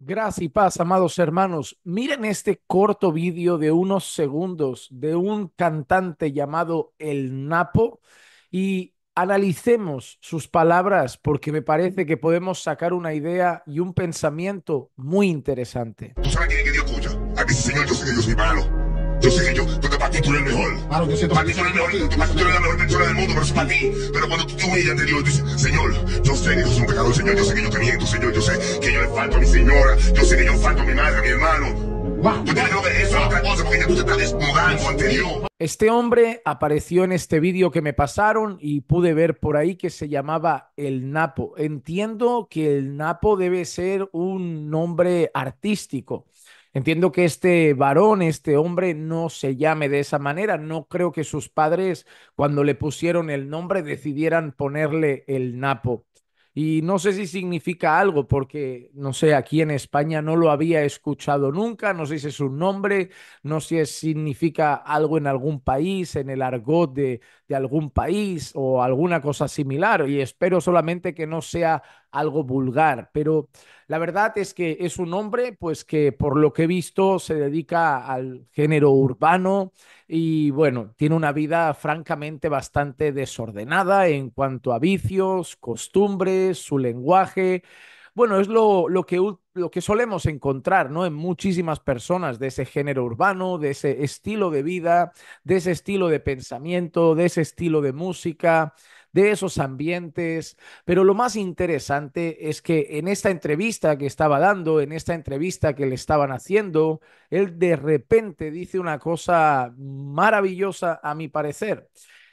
Gracias y paz, amados hermanos. Miren este corto vídeo de unos segundos de un cantante llamado El Napo y analicemos sus palabras porque me parece que podemos sacar una idea y un pensamiento muy interesante. Señor, yo Yo que tú eres mejor. Claro, yo siento para ti tú eres mejor, para ti tú eres la mejor persona del mundo, pero es para ti. Pero cuando tú te humillas ante Dios, dices, Señor, yo sé que yo soy un pecador, Señor, yo sé que yo te miento, Señor, yo sé que yo le falto a mi señora, yo sé que yo falto a mi madre, a mi hermano. eso es otra cosa, porque tú te estás desnudando Este hombre apareció en este vídeo que me pasaron y pude ver por ahí que se llamaba El Napo. Entiendo que El Napo debe ser un nombre artístico Entiendo que este varón, este hombre, no se llame de esa manera. No creo que sus padres, cuando le pusieron el nombre, decidieran ponerle el Napo. Y no sé si significa algo, porque no sé, aquí en España no lo había escuchado nunca, no sé si es un nombre, no sé si significa algo en algún país, en el argot de, de algún país o alguna cosa similar. Y espero solamente que no sea algo vulgar, pero la verdad es que es un hombre, pues que por lo que he visto se dedica al género urbano y bueno, tiene una vida francamente bastante desordenada en cuanto a vicios, costumbres su lenguaje. Bueno, es lo, que, lo que solemos encontrar ¿no? en muchísimas personas de ese género urbano, de ese estilo de vida, de ese estilo de pensamiento, de ese estilo de música, de esos ambientes. Pero lo más interesante es que en esta entrevista que estaba dando, en esta entrevista que le estaban haciendo, él de repente dice una cosa maravillosa a mi parecer.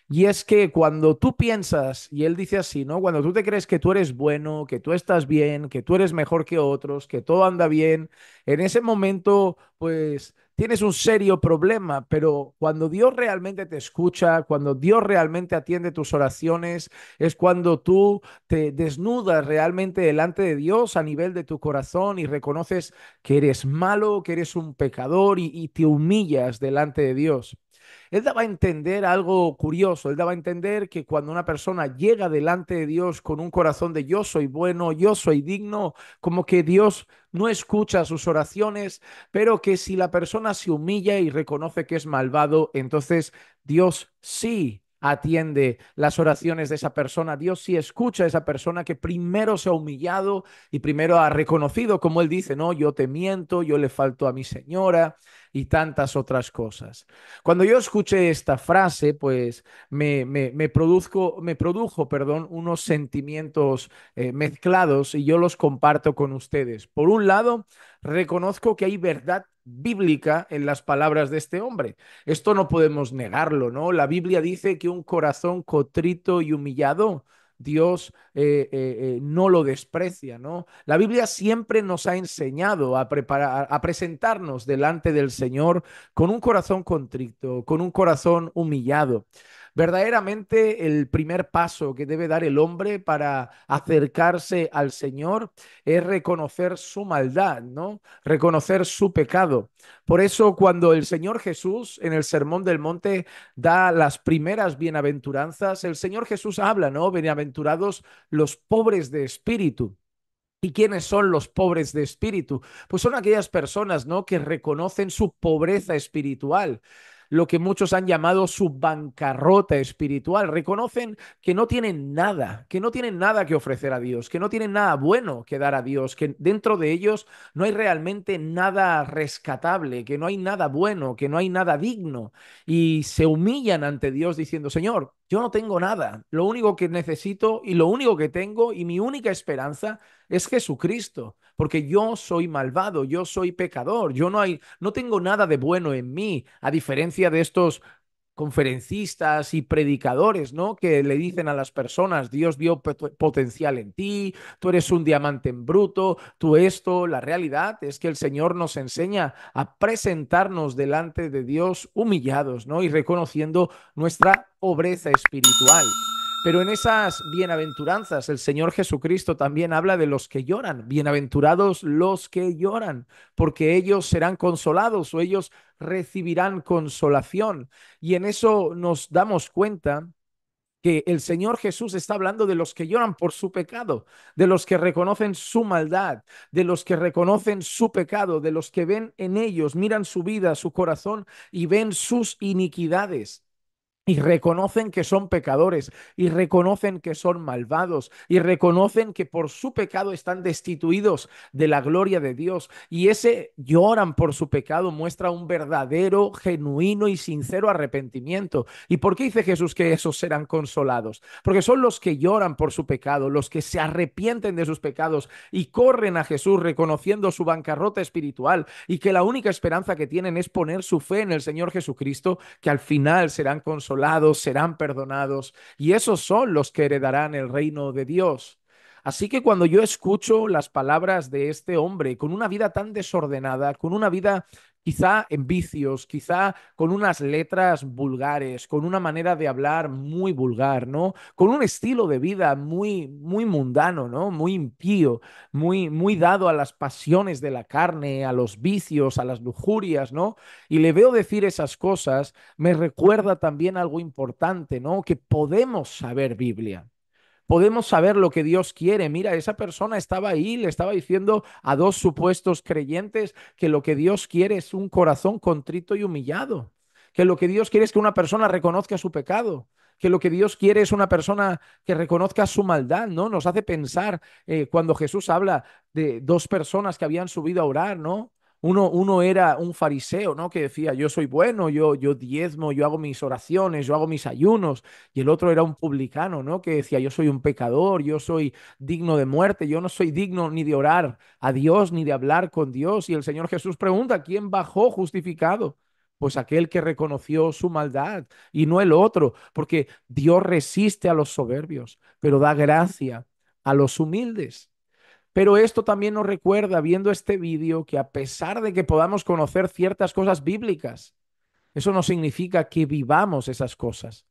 Y es que cuando tú piensas, y él dice así, ¿no? Cuando tú te crees que tú eres bueno, que tú estás bien, que tú eres mejor que otros, que todo anda bien, en ese momento, pues tienes un serio problema, pero cuando Dios realmente te escucha, cuando Dios realmente atiende tus oraciones, es cuando tú te desnudas realmente delante de Dios a nivel de tu corazón y reconoces que eres malo, que eres un pecador y, y te humillas delante de Dios. Él daba a entender algo curioso, él daba a entender que cuando una persona llega delante de Dios con un corazón de yo soy bueno, yo soy digno, como que Dios no escucha sus oraciones, pero que si la persona se humilla y reconoce que es malvado, entonces Dios sí atiende las oraciones de esa persona. Dios sí escucha a esa persona que primero se ha humillado y primero ha reconocido, como él dice, no, yo te miento, yo le falto a mi señora y tantas otras cosas. Cuando yo escuché esta frase, pues me, produzco, me produjo perdón, unos sentimientos eh, mezclados y yo los comparto con ustedes. Por un lado, reconozco que hay verdad bíblica en las palabras de este hombre. Esto no podemos negarlo, ¿no? La Biblia dice que un corazón contrito y humillado, Dios eh, eh, eh, no lo desprecia, ¿no? La Biblia siempre nos ha enseñado a, preparar, a presentarnos delante del Señor con un corazón contrito, con un corazón humillado. Verdaderamente el primer paso que debe dar el hombre para acercarse al Señor es reconocer su maldad, ¿no? Reconocer su pecado. Por eso cuando el Señor Jesús en el Sermón del Monte da las primeras bienaventuranzas, el Señor Jesús habla, ¿no? Bienaventurados los pobres de espíritu. ¿Y quiénes son los pobres de espíritu? Pues son aquellas personas, ¿no? Que reconocen su pobreza espiritual lo que muchos han llamado su bancarrota espiritual. Reconocen que no tienen nada, que no tienen nada que ofrecer a Dios, que no tienen nada bueno que dar a Dios, que dentro de ellos no hay realmente nada rescatable, que no hay nada bueno, que no hay nada digno. Y se humillan ante Dios diciendo, Señor, yo no tengo nada. Lo único que necesito y lo único que tengo y mi única esperanza es Jesucristo porque yo soy malvado, yo soy pecador, yo no hay, no tengo nada de bueno en mí, a diferencia de estos conferencistas y predicadores, ¿no? Que le dicen a las personas, Dios dio potencial en ti, tú eres un diamante en bruto, tú esto, la realidad es que el Señor nos enseña a presentarnos delante de Dios humillados, ¿no? Y reconociendo nuestra pobreza espiritual. Pero en esas bienaventuranzas, el Señor Jesucristo también habla de los que lloran. Bienaventurados los que lloran, porque ellos serán consolados o ellos recibirán consolación. Y en eso nos damos cuenta que el Señor Jesús está hablando de los que lloran por su pecado, de los que reconocen su maldad, de los que reconocen su pecado, de los que ven en ellos, miran su vida, su corazón y ven sus iniquidades y reconocen que son pecadores, y reconocen que son malvados, y reconocen que por su pecado están destituidos de la gloria de Dios. Y ese lloran por su pecado muestra un verdadero, genuino y sincero arrepentimiento. ¿Y por qué dice Jesús que esos serán consolados? Porque son los que lloran por su pecado, los que se arrepienten de sus pecados y corren a Jesús reconociendo su bancarrota espiritual y que la única esperanza que tienen es poner su fe en el Señor Jesucristo, que al final serán consolados serán perdonados, y esos son los que heredarán el reino de Dios. Así que cuando yo escucho las palabras de este hombre con una vida tan desordenada, con una vida quizá en vicios, quizá con unas letras vulgares, con una manera de hablar muy vulgar, ¿no? Con un estilo de vida muy, muy mundano, ¿no? Muy impío, muy, muy dado a las pasiones de la carne, a los vicios, a las lujurias, ¿no? Y le veo decir esas cosas, me recuerda también algo importante, ¿no? Que podemos saber Biblia podemos saber lo que Dios quiere. Mira, esa persona estaba ahí, le estaba diciendo a dos supuestos creyentes que lo que Dios quiere es un corazón contrito y humillado, que lo que Dios quiere es que una persona reconozca su pecado, que lo que Dios quiere es una persona que reconozca su maldad, ¿no? Nos hace pensar eh, cuando Jesús habla de dos personas que habían subido a orar, ¿no? Uno, era un fariseo, ¿no? Que decía, yo soy bueno, yo, yo diezmo, yo hago mis oraciones, yo hago mis ayunos. Y el otro era un publicano, ¿no? Que decía, yo soy un pecador, yo soy digno de muerte, yo no soy digno ni de orar a Dios, ni de hablar con Dios. Y el Señor Jesús pregunta, ¿quién bajó justificado? Pues aquel que reconoció su maldad y no el otro, porque Dios resiste a los soberbios, pero da gracia a los humildes. Pero esto también nos recuerda, viendo este vídeo, que a pesar de que podamos conocer ciertas cosas bíblicas, eso no significa que vivamos esas cosas.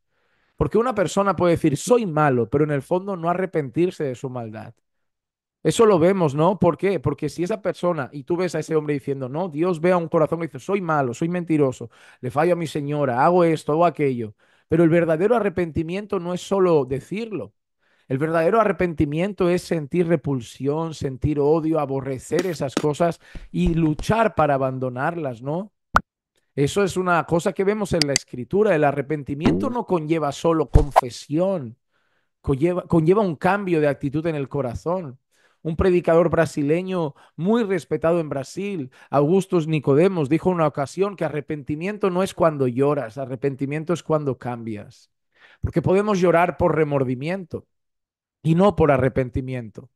Porque una persona puede decir, soy malo, pero en el fondo no arrepentirse de su maldad. Eso lo vemos, ¿no? ¿Por qué? Porque si esa persona, y tú ves a ese hombre diciendo, no, Dios ve a un corazón y dice, soy malo, soy mentiroso, le fallo a mi señora, hago esto, hago aquello. Pero el verdadero arrepentimiento no es solo decirlo, el verdadero arrepentimiento es sentir repulsión, sentir odio, aborrecer esas cosas y luchar para abandonarlas, ¿no? Eso es una cosa que vemos en la escritura. El arrepentimiento no conlleva solo confesión, conlleva, un cambio de actitud en el corazón un predicador brasileño muy respetado en Brasil, Augustus Nicodemos, dijo una ocasión que arrepentimiento no es cuando lloras, arrepentimiento es cuando cambias. Porque podemos llorar por remordimiento, y no por arrepentimiento.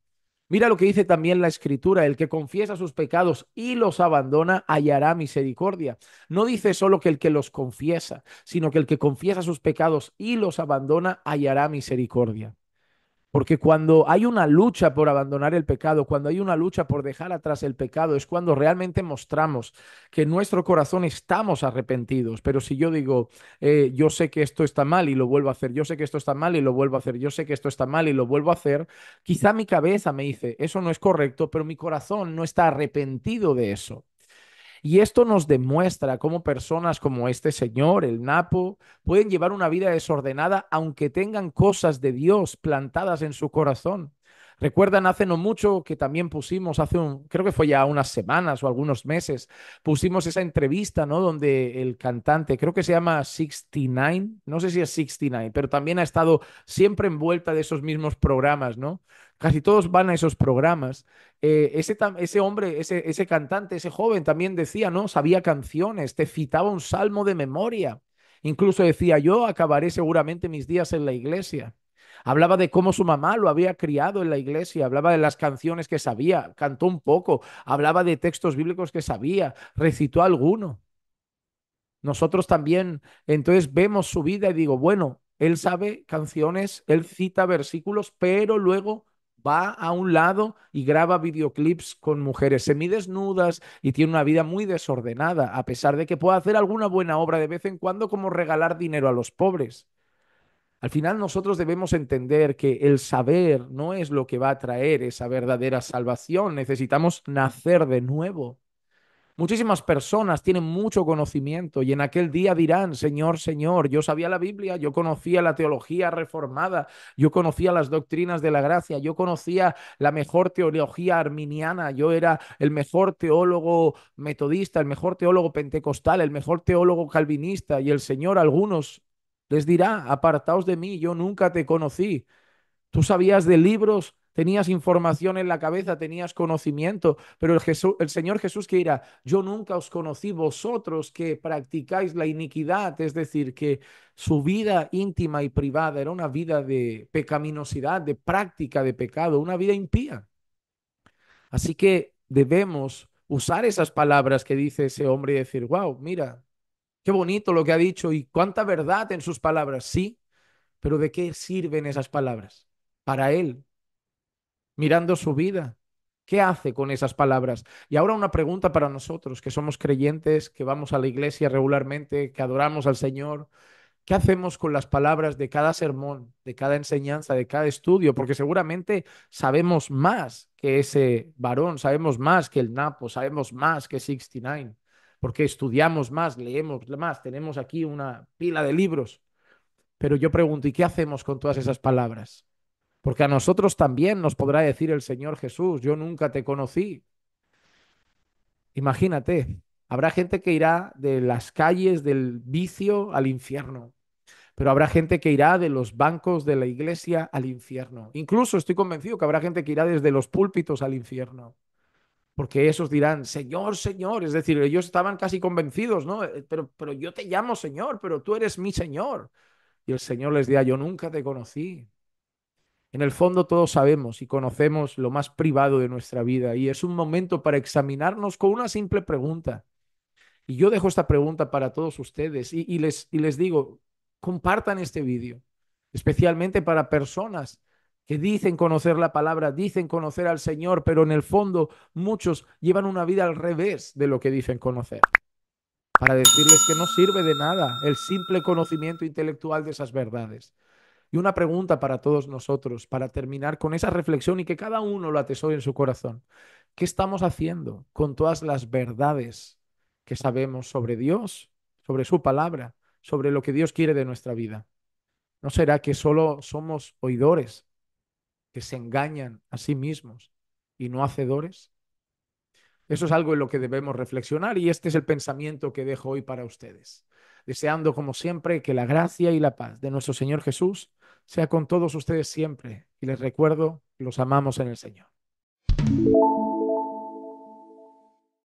Mira lo que dice también la escritura, el que confiesa sus pecados y los abandona hallará misericordia. No dice solo que el que los confiesa, sino que el que confiesa sus pecados y los abandona hallará misericordia. Porque cuando hay una lucha por abandonar el pecado, cuando hay una lucha por dejar atrás el pecado, es cuando realmente mostramos que en nuestro corazón estamos arrepentidos. Pero si yo digo, eh, yo sé que esto está mal y lo vuelvo a hacer, yo sé que esto está mal y lo vuelvo a hacer, yo sé que esto está mal y lo vuelvo a hacer, quizá mi cabeza me dice, eso no es correcto, pero mi corazón no está arrepentido de eso. Y esto nos demuestra cómo personas como este señor, el Napo, pueden llevar una vida desordenada aunque tengan cosas de Dios plantadas en su corazón. Recuerdan hace no mucho que también pusimos, hace un, creo que fue ya unas semanas o algunos meses, pusimos esa entrevista, ¿no? Donde el cantante, creo que se llama 69, no sé si es 69, pero también ha estado siempre envuelta de esos mismos programas, ¿no? Casi todos van a esos programas. Eh, ese, ese, hombre, ese, ese cantante, ese joven también decía, ¿no? Sabía canciones, te citaba un salmo de memoria. Incluso decía, yo acabaré seguramente mis días en la iglesia. Hablaba de cómo su mamá lo había criado en la iglesia, hablaba de las canciones que sabía, cantó un poco, hablaba de textos bíblicos que sabía, recitó alguno. Nosotros también, entonces vemos su vida y digo, bueno, él sabe canciones, él cita versículos, pero luego va a un lado y graba videoclips con mujeres semidesnudas y tiene una vida muy desordenada, a pesar de que puede hacer alguna buena obra de vez en cuando, como regalar dinero a los pobres. Al final nosotros debemos entender que el saber no es lo que va a traer esa verdadera salvación, necesitamos nacer de nuevo. Muchísimas personas tienen mucho conocimiento y en aquel día dirán, Señor, Señor, yo sabía la Biblia, yo conocía la teología reformada, yo conocía las doctrinas de la gracia, yo conocía la mejor teología arminiana, yo era el mejor teólogo metodista, el mejor teólogo pentecostal, el mejor teólogo calvinista y el Señor, algunos les dirá, apartaos de mí, yo nunca te conocí. Tú sabías de libros, tenías información en la cabeza, tenías conocimiento, pero el, Señor Jesús que dirá, yo nunca os conocí vosotros que practicáis la iniquidad, es decir, que su vida íntima y privada era una vida de pecaminosidad, de práctica de pecado, una vida impía. Así que debemos usar esas palabras que dice ese hombre y decir, wow, mira, Qué bonito lo que ha dicho y cuánta verdad en sus palabras, sí, pero ¿de qué sirven esas palabras? Para él, mirando su vida, ¿qué hace con esas palabras? Y ahora una pregunta para nosotros, que somos creyentes, que vamos a la iglesia regularmente, que adoramos al Señor. ¿Qué hacemos con las palabras de cada sermón, de cada enseñanza, de cada estudio? Porque seguramente sabemos más que ese varón, sabemos más que el Napo, sabemos más que 69 porque estudiamos más, leemos más, tenemos aquí una pila de libros. Pero yo pregunto, ¿y qué hacemos con todas esas palabras? Porque a nosotros también nos podrá decir el Señor Jesús, yo nunca te conocí. Imagínate, habrá gente que irá de las calles del vicio al infierno, pero habrá gente que irá de los bancos de la iglesia al infierno. Incluso estoy convencido que habrá gente que irá desde los púlpitos al infierno porque esos dirán, Señor, Señor, es decir, ellos estaban casi convencidos, ¿no? Eh, pero, pero yo te llamo Señor, pero tú eres mi Señor. Y el Señor les dirá, yo nunca te conocí. En el fondo todos sabemos y conocemos lo más privado de nuestra vida y es un momento para examinarnos con una simple pregunta. Y yo dejo esta pregunta para todos ustedes y, les, y les digo, compartan este vídeo, especialmente para personas que dicen conocer la palabra, dicen conocer al Señor, pero en el fondo muchos llevan una vida al revés de lo que dicen conocer. Para decirles que no sirve de nada el simple conocimiento intelectual de esas verdades. Y una pregunta para todos nosotros, para terminar con esa reflexión y que cada uno lo atesore en su corazón. ¿Qué estamos haciendo con todas las verdades que sabemos sobre Dios, sobre su palabra, sobre lo que Dios quiere de nuestra vida? ¿No será que solo somos oidores que se engañan a sí mismos y no hacedores? Eso es algo en lo que debemos reflexionar y este es el pensamiento que dejo hoy para ustedes, deseando como siempre que la gracia y la paz de nuestro Señor Jesús sea con todos ustedes siempre y les recuerdo que los amamos en el Señor.